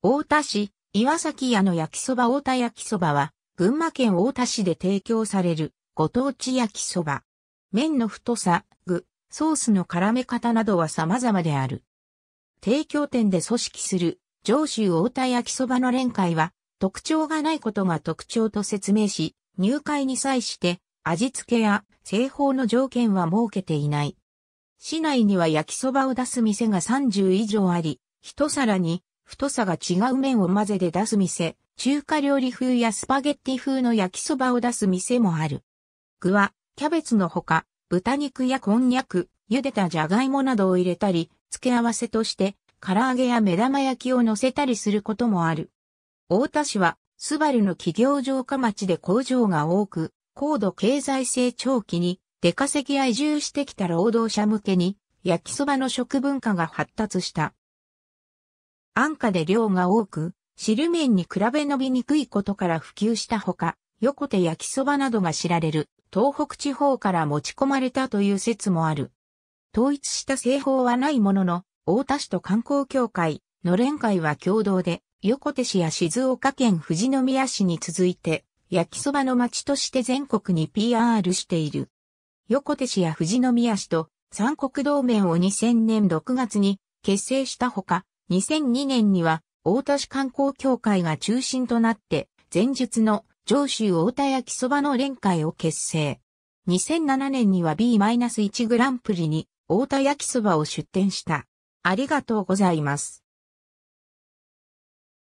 大田市、岩崎屋の焼きそば大田焼きそばは、群馬県大田市で提供される、ご当地焼きそば。麺の太さ、具、ソースの絡め方などは様々である。提供店で組織する、上州大田焼きそばの連会は、特徴がないことが特徴と説明し、入会に際して、味付けや製法の条件は設けていない。市内には焼きそばを出す店が30以上あり、一皿に太さが違う麺を混ぜて出す店、中華料理風やスパゲッティ風の焼きそばを出す店もある。具は、キャベツのほか、豚肉やこんにゃく、茹でたじゃがいもなどを入れたり、付け合わせとして、唐揚げや目玉焼きを乗せたりすることもある。大田市は、スバルの企業城下町で工場が多く、高度経済成長期に出稼ぎや移住してきた労働者向けに、焼きそばの食文化が発達した。安価で量が多く、汁麺に比べ伸びにくいことから普及したほか、横手焼きそばなどが知られる東北地方から持ち込まれたという説もある。統一した製法はないものの、大田市と観光協会、のれん会は共同で、横手市や静岡県富士宮市に続いて、焼きそばの町として全国に PR している。横手市や富士宮市と三国同盟を2000年6月に結成したほか、2002年には、大田市観光協会が中心となって、前述の上州大田焼きそばの連会を結成。2007年には B-1 グランプリに大田焼きそばを出展した。ありがとうございます。